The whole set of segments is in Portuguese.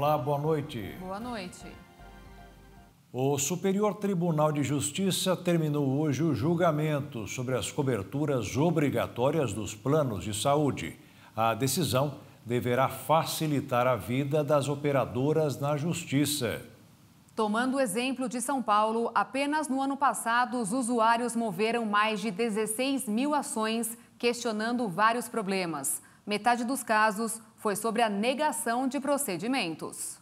Olá, boa noite. Boa noite. O Superior Tribunal de Justiça terminou hoje o julgamento sobre as coberturas obrigatórias dos planos de saúde. A decisão deverá facilitar a vida das operadoras na Justiça. Tomando o exemplo de São Paulo, apenas no ano passado os usuários moveram mais de 16 mil ações questionando vários problemas. Metade dos casos foi sobre a negação de procedimentos.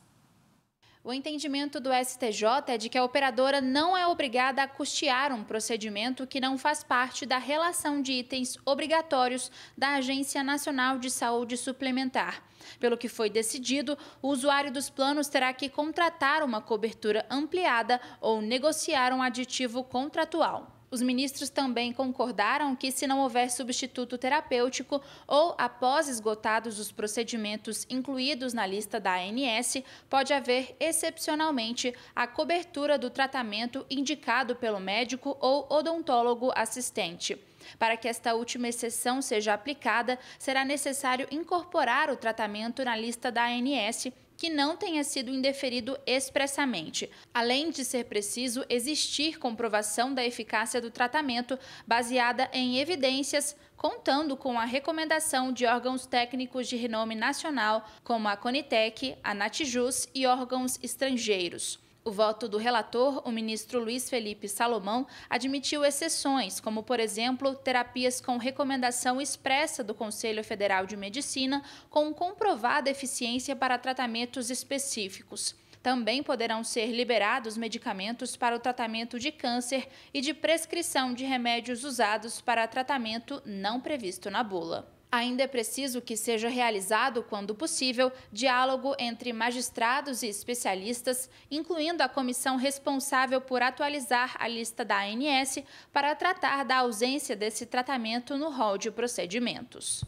O entendimento do STJ é de que a operadora não é obrigada a custear um procedimento que não faz parte da relação de itens obrigatórios da Agência Nacional de Saúde Suplementar. Pelo que foi decidido, o usuário dos planos terá que contratar uma cobertura ampliada ou negociar um aditivo contratual. Os ministros também concordaram que, se não houver substituto terapêutico ou após esgotados os procedimentos incluídos na lista da ANS, pode haver, excepcionalmente, a cobertura do tratamento indicado pelo médico ou odontólogo assistente. Para que esta última exceção seja aplicada, será necessário incorporar o tratamento na lista da ANS que não tenha sido indeferido expressamente, além de ser preciso existir comprovação da eficácia do tratamento baseada em evidências, contando com a recomendação de órgãos técnicos de renome nacional, como a Conitec, a Natijus e órgãos estrangeiros. O voto do relator, o ministro Luiz Felipe Salomão, admitiu exceções, como, por exemplo, terapias com recomendação expressa do Conselho Federal de Medicina com comprovada eficiência para tratamentos específicos. Também poderão ser liberados medicamentos para o tratamento de câncer e de prescrição de remédios usados para tratamento não previsto na bula. Ainda é preciso que seja realizado, quando possível, diálogo entre magistrados e especialistas, incluindo a comissão responsável por atualizar a lista da ANS para tratar da ausência desse tratamento no rol de procedimentos.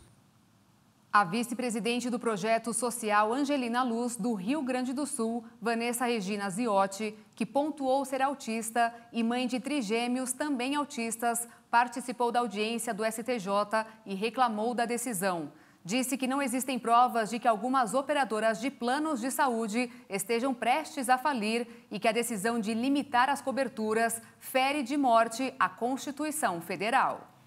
A vice-presidente do projeto social Angelina Luz, do Rio Grande do Sul, Vanessa Regina Ziotti, que pontuou ser autista, e mãe de trigêmeos também autistas, participou da audiência do STJ e reclamou da decisão. Disse que não existem provas de que algumas operadoras de planos de saúde estejam prestes a falir e que a decisão de limitar as coberturas fere de morte a Constituição Federal.